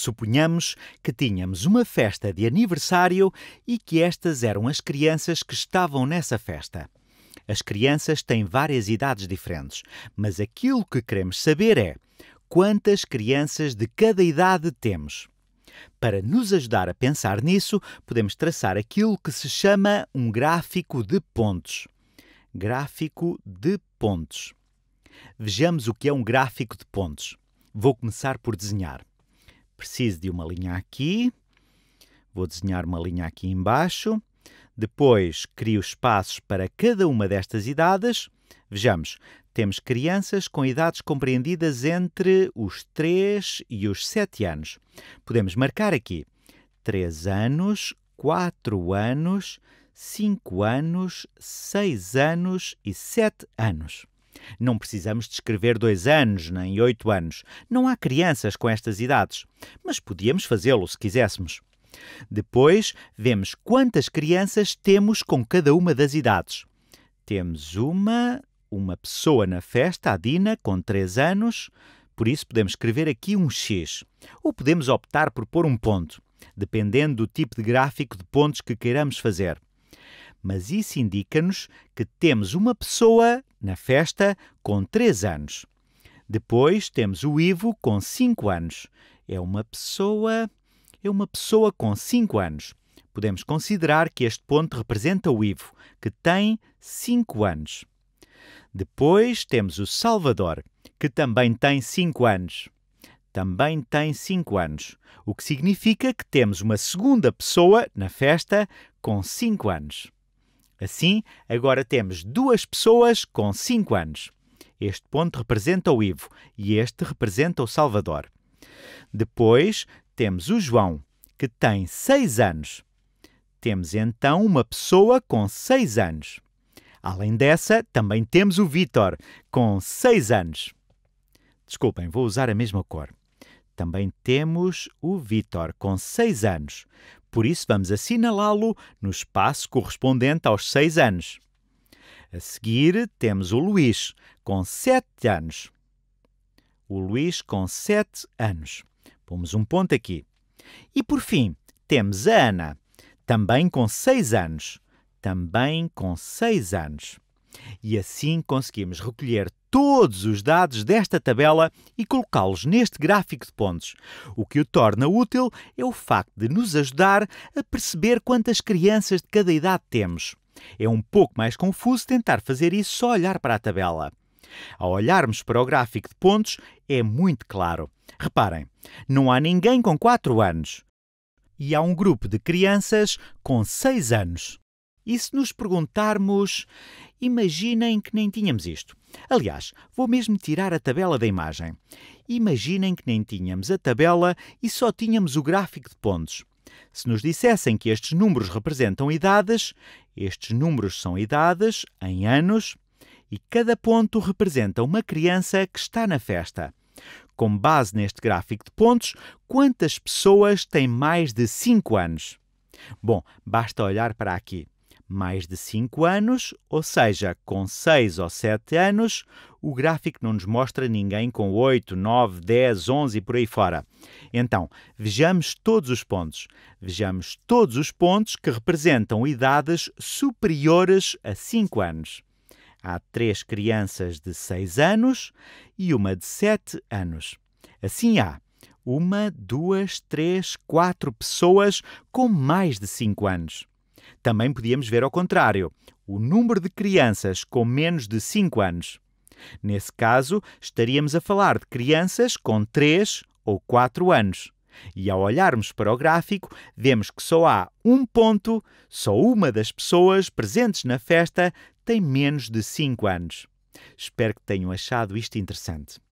Suponhamos que tínhamos uma festa de aniversário e que estas eram as crianças que estavam nessa festa. As crianças têm várias idades diferentes, mas aquilo que queremos saber é quantas crianças de cada idade temos. Para nos ajudar a pensar nisso, podemos traçar aquilo que se chama um gráfico de pontos. Gráfico de pontos. Vejamos o que é um gráfico de pontos. Vou começar por desenhar preciso de uma linha aqui, vou desenhar uma linha aqui embaixo, depois crio espaços para cada uma destas idades. Vejamos, temos crianças com idades compreendidas entre os 3 e os 7 anos. Podemos marcar aqui 3 anos, 4 anos, 5 anos, 6 anos e 7 anos. Não precisamos descrever dois anos nem oito anos. Não há crianças com estas idades, mas podíamos fazê-lo se quiséssemos. Depois vemos quantas crianças temos com cada uma das idades. Temos uma, uma pessoa na festa, a Dina, com 3 anos, por isso podemos escrever aqui um X. Ou podemos optar por pôr um ponto, dependendo do tipo de gráfico de pontos que queiramos fazer. Mas isso indica-nos que temos uma pessoa na festa, com 3 anos. Depois temos o Ivo com 5 anos. É uma pessoa. É uma pessoa com 5 anos. Podemos considerar que este ponto representa o Ivo, que tem 5 anos. Depois temos o Salvador, que também tem 5 anos. Também tem 5 anos, o que significa que temos uma segunda pessoa na festa com 5 anos. Assim, agora temos duas pessoas com 5 anos. Este ponto representa o Ivo e este representa o Salvador. Depois temos o João, que tem 6 anos. Temos então uma pessoa com 6 anos. Além dessa, também temos o Vítor, com 6 anos. Desculpem, vou usar a mesma cor. Também temos o Vítor, com 6 anos por isso vamos assinalá-lo no espaço correspondente aos 6 anos. A seguir temos o Luís, com 7 anos. O Luís com 7 anos. Pomos um ponto aqui. E por fim, temos a Ana, também com 6 anos. Também com 6 anos. E assim conseguimos recolher todos os dados desta tabela e colocá-los neste gráfico de pontos. O que o torna útil é o facto de nos ajudar a perceber quantas crianças de cada idade temos. É um pouco mais confuso tentar fazer isso só olhar para a tabela. Ao olharmos para o gráfico de pontos, é muito claro. Reparem, não há ninguém com 4 anos. E há um grupo de crianças com 6 anos. E se nos perguntarmos, imaginem que nem tínhamos isto. Aliás, vou mesmo tirar a tabela da imagem. Imaginem que nem tínhamos a tabela e só tínhamos o gráfico de pontos. Se nos dissessem que estes números representam idades, estes números são idades em anos e cada ponto representa uma criança que está na festa. Com base neste gráfico de pontos, quantas pessoas têm mais de 5 anos? Bom, basta olhar para aqui mais de 5 anos, ou seja, com 6 ou 7 anos, o gráfico não nos mostra ninguém com 8, 9, 10, 11 e por aí fora. Então, vejamos todos os pontos. Vejamos todos os pontos que representam idades superiores a 5 anos. Há três crianças de 6 anos e uma de 7 anos. Assim há uma, duas, três, quatro pessoas com mais de 5 anos. Também podíamos ver ao contrário, o número de crianças com menos de 5 anos. Nesse caso, estaríamos a falar de crianças com 3 ou 4 anos. E ao olharmos para o gráfico, vemos que só há um ponto, só uma das pessoas presentes na festa tem menos de 5 anos. Espero que tenham achado isto interessante.